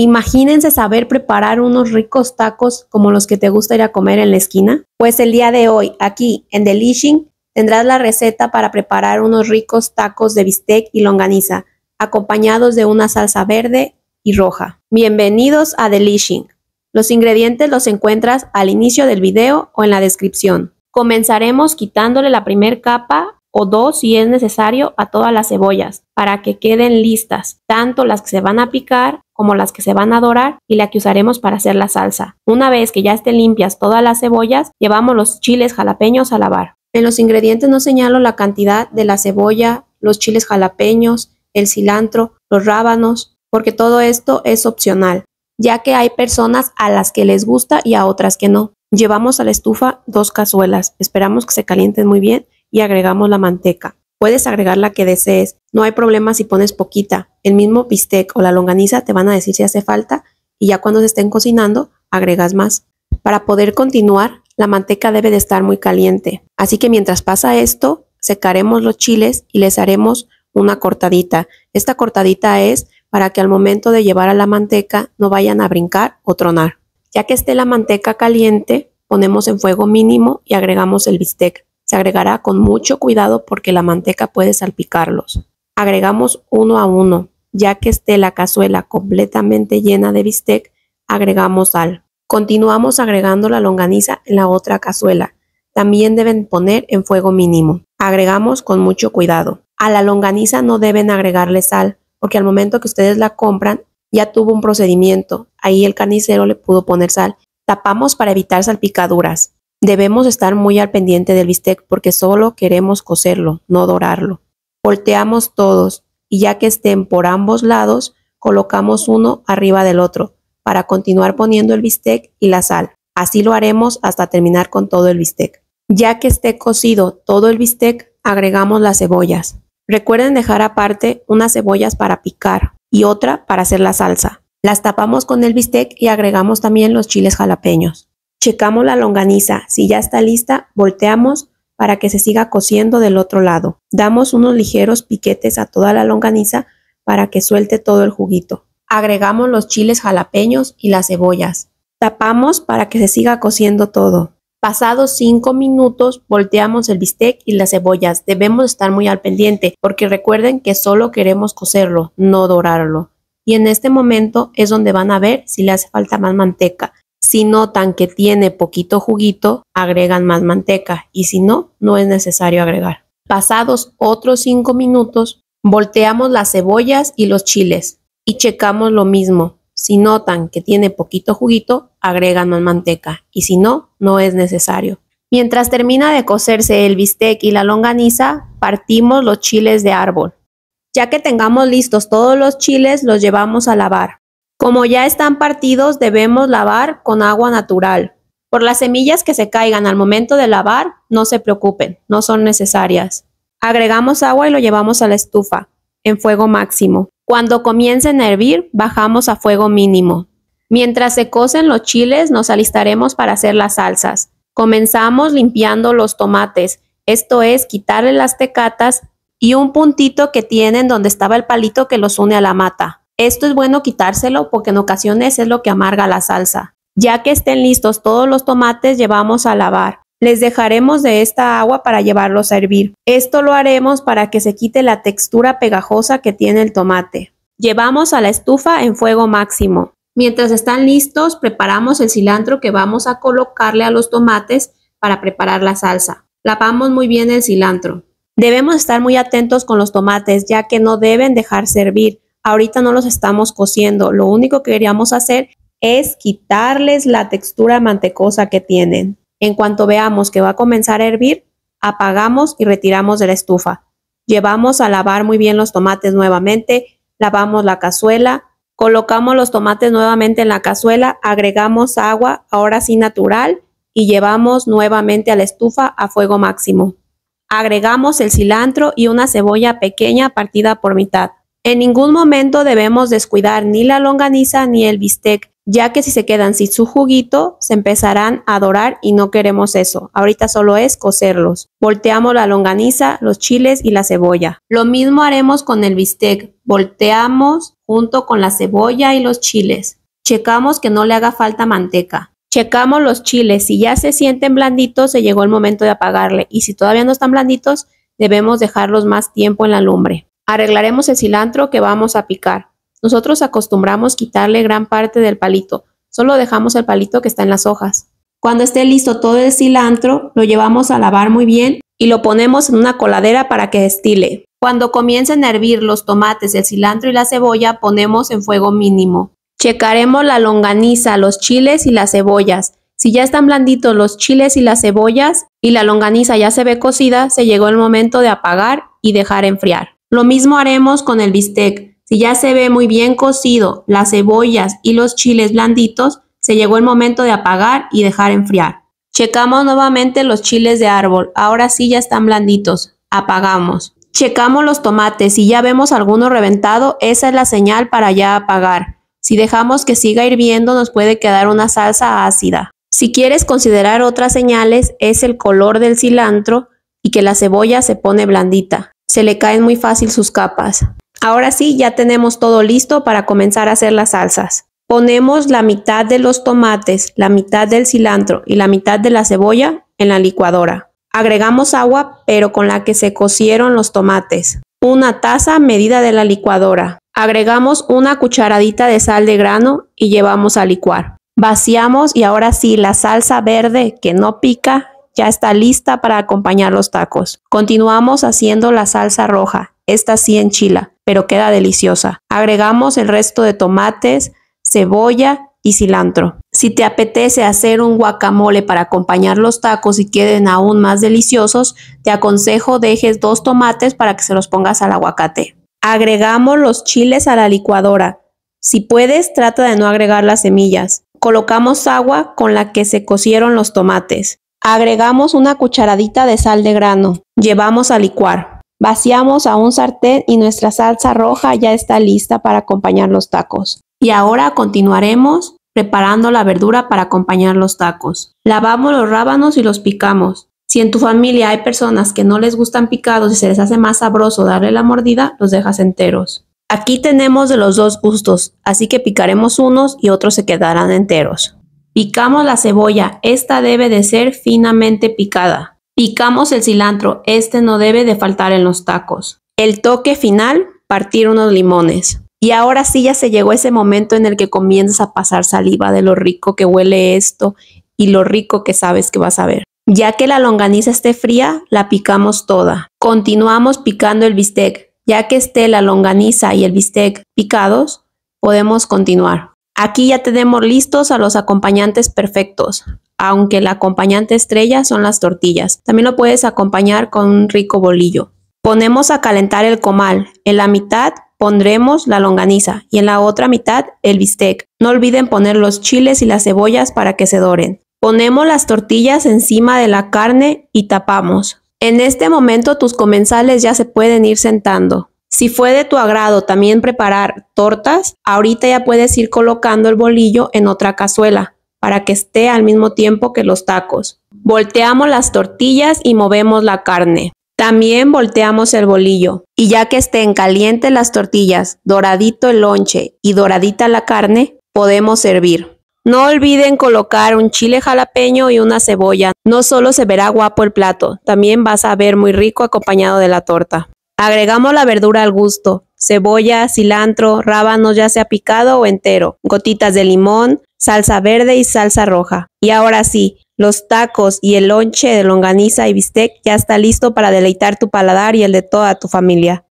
Imagínense saber preparar unos ricos tacos como los que te gustaría comer en la esquina. Pues el día de hoy, aquí en Delishing, tendrás la receta para preparar unos ricos tacos de bistec y longaniza, acompañados de una salsa verde y roja. Bienvenidos a Delishing. Los ingredientes los encuentras al inicio del video o en la descripción. Comenzaremos quitándole la primer capa o dos si es necesario a todas las cebollas para que queden listas, tanto las que se van a picar como las que se van a dorar y la que usaremos para hacer la salsa. Una vez que ya estén limpias todas las cebollas, llevamos los chiles jalapeños a lavar. En los ingredientes no señalo la cantidad de la cebolla, los chiles jalapeños, el cilantro, los rábanos, porque todo esto es opcional, ya que hay personas a las que les gusta y a otras que no. Llevamos a la estufa dos cazuelas, esperamos que se calienten muy bien y agregamos la manteca. Puedes agregar la que desees, no hay problema si pones poquita. El mismo bistec o la longaniza te van a decir si hace falta y ya cuando se estén cocinando, agregas más. Para poder continuar, la manteca debe de estar muy caliente. Así que mientras pasa esto, secaremos los chiles y les haremos una cortadita. Esta cortadita es para que al momento de llevar a la manteca no vayan a brincar o tronar. Ya que esté la manteca caliente, ponemos en fuego mínimo y agregamos el bistec. Se agregará con mucho cuidado porque la manteca puede salpicarlos. Agregamos uno a uno. Ya que esté la cazuela completamente llena de bistec, agregamos sal. Continuamos agregando la longaniza en la otra cazuela. También deben poner en fuego mínimo. Agregamos con mucho cuidado. A la longaniza no deben agregarle sal, porque al momento que ustedes la compran ya tuvo un procedimiento. Ahí el carnicero le pudo poner sal. Tapamos para evitar salpicaduras. Debemos estar muy al pendiente del bistec porque solo queremos cocerlo, no dorarlo. Volteamos todos y ya que estén por ambos lados, colocamos uno arriba del otro para continuar poniendo el bistec y la sal. Así lo haremos hasta terminar con todo el bistec. Ya que esté cocido todo el bistec, agregamos las cebollas. Recuerden dejar aparte unas cebollas para picar y otra para hacer la salsa. Las tapamos con el bistec y agregamos también los chiles jalapeños. Checamos la longaniza, si ya está lista, volteamos para que se siga cociendo del otro lado. Damos unos ligeros piquetes a toda la longaniza para que suelte todo el juguito. Agregamos los chiles jalapeños y las cebollas. Tapamos para que se siga cociendo todo. Pasados 5 minutos volteamos el bistec y las cebollas. Debemos estar muy al pendiente porque recuerden que solo queremos cocerlo, no dorarlo. Y en este momento es donde van a ver si le hace falta más manteca. Si notan que tiene poquito juguito, agregan más manteca y si no, no es necesario agregar. Pasados otros 5 minutos, volteamos las cebollas y los chiles y checamos lo mismo. Si notan que tiene poquito juguito, agregan más manteca y si no, no es necesario. Mientras termina de cocerse el bistec y la longaniza, partimos los chiles de árbol. Ya que tengamos listos todos los chiles, los llevamos a lavar. Como ya están partidos, debemos lavar con agua natural. Por las semillas que se caigan al momento de lavar, no se preocupen, no son necesarias. Agregamos agua y lo llevamos a la estufa, en fuego máximo. Cuando comiencen a hervir, bajamos a fuego mínimo. Mientras se cocen los chiles, nos alistaremos para hacer las salsas. Comenzamos limpiando los tomates, esto es quitarle las tecatas y un puntito que tienen donde estaba el palito que los une a la mata. Esto es bueno quitárselo porque en ocasiones es lo que amarga la salsa. Ya que estén listos todos los tomates, llevamos a lavar. Les dejaremos de esta agua para llevarlos a hervir. Esto lo haremos para que se quite la textura pegajosa que tiene el tomate. Llevamos a la estufa en fuego máximo. Mientras están listos, preparamos el cilantro que vamos a colocarle a los tomates para preparar la salsa. Lavamos muy bien el cilantro. Debemos estar muy atentos con los tomates ya que no deben dejar servir. Ahorita no los estamos cociendo. Lo único que queríamos hacer es quitarles la textura mantecosa que tienen. En cuanto veamos que va a comenzar a hervir, apagamos y retiramos de la estufa. Llevamos a lavar muy bien los tomates nuevamente, lavamos la cazuela, colocamos los tomates nuevamente en la cazuela, agregamos agua, ahora sí natural, y llevamos nuevamente a la estufa a fuego máximo. Agregamos el cilantro y una cebolla pequeña partida por mitad. En ningún momento debemos descuidar ni la longaniza ni el bistec, ya que si se quedan sin su juguito, se empezarán a dorar y no queremos eso. Ahorita solo es cocerlos. Volteamos la longaniza, los chiles y la cebolla. Lo mismo haremos con el bistec. Volteamos junto con la cebolla y los chiles. Checamos que no le haga falta manteca. Checamos los chiles. Si ya se sienten blanditos, se llegó el momento de apagarle. Y si todavía no están blanditos, debemos dejarlos más tiempo en la lumbre. Arreglaremos el cilantro que vamos a picar. Nosotros acostumbramos quitarle gran parte del palito, solo dejamos el palito que está en las hojas. Cuando esté listo todo el cilantro, lo llevamos a lavar muy bien y lo ponemos en una coladera para que estile. Cuando comiencen a hervir los tomates, el cilantro y la cebolla, ponemos en fuego mínimo. Checaremos la longaniza, los chiles y las cebollas. Si ya están blanditos los chiles y las cebollas y la longaniza ya se ve cocida, se llegó el momento de apagar y dejar enfriar. Lo mismo haremos con el bistec. Si ya se ve muy bien cocido, las cebollas y los chiles blanditos, se llegó el momento de apagar y dejar enfriar. Checamos nuevamente los chiles de árbol. Ahora sí ya están blanditos. Apagamos. Checamos los tomates. Si ya vemos alguno reventado, esa es la señal para ya apagar. Si dejamos que siga hirviendo, nos puede quedar una salsa ácida. Si quieres considerar otras señales, es el color del cilantro y que la cebolla se pone blandita se le caen muy fácil sus capas. Ahora sí, ya tenemos todo listo para comenzar a hacer las salsas. Ponemos la mitad de los tomates, la mitad del cilantro y la mitad de la cebolla en la licuadora. Agregamos agua, pero con la que se cocieron los tomates. Una taza medida de la licuadora. Agregamos una cucharadita de sal de grano y llevamos a licuar. Vaciamos y ahora sí, la salsa verde que no pica ya está lista para acompañar los tacos. Continuamos haciendo la salsa roja, esta sí enchila, pero queda deliciosa. Agregamos el resto de tomates, cebolla y cilantro. Si te apetece hacer un guacamole para acompañar los tacos y queden aún más deliciosos, te aconsejo dejes dos tomates para que se los pongas al aguacate. Agregamos los chiles a la licuadora. Si puedes, trata de no agregar las semillas. Colocamos agua con la que se cocieron los tomates. Agregamos una cucharadita de sal de grano. Llevamos a licuar. Vaciamos a un sartén y nuestra salsa roja ya está lista para acompañar los tacos. Y ahora continuaremos preparando la verdura para acompañar los tacos. Lavamos los rábanos y los picamos. Si en tu familia hay personas que no les gustan picados y se les hace más sabroso darle la mordida, los dejas enteros. Aquí tenemos de los dos gustos, así que picaremos unos y otros se quedarán enteros. Picamos la cebolla, esta debe de ser finamente picada. Picamos el cilantro, este no debe de faltar en los tacos. El toque final, partir unos limones. Y ahora sí ya se llegó ese momento en el que comienzas a pasar saliva de lo rico que huele esto y lo rico que sabes que vas a ver. Ya que la longaniza esté fría, la picamos toda. Continuamos picando el bistec. Ya que esté la longaniza y el bistec picados, podemos continuar. Aquí ya tenemos listos a los acompañantes perfectos, aunque la acompañante estrella son las tortillas. También lo puedes acompañar con un rico bolillo. Ponemos a calentar el comal. En la mitad pondremos la longaniza y en la otra mitad el bistec. No olviden poner los chiles y las cebollas para que se doren. Ponemos las tortillas encima de la carne y tapamos. En este momento tus comensales ya se pueden ir sentando. Si fue de tu agrado también preparar tortas, ahorita ya puedes ir colocando el bolillo en otra cazuela para que esté al mismo tiempo que los tacos. Volteamos las tortillas y movemos la carne. También volteamos el bolillo y ya que estén calientes las tortillas, doradito el lonche y doradita la carne, podemos servir. No olviden colocar un chile jalapeño y una cebolla. No solo se verá guapo el plato, también vas a ver muy rico acompañado de la torta. Agregamos la verdura al gusto, cebolla, cilantro, rábano ya sea picado o entero, gotitas de limón, salsa verde y salsa roja. Y ahora sí, los tacos y el lonche de longaniza y bistec ya está listo para deleitar tu paladar y el de toda tu familia.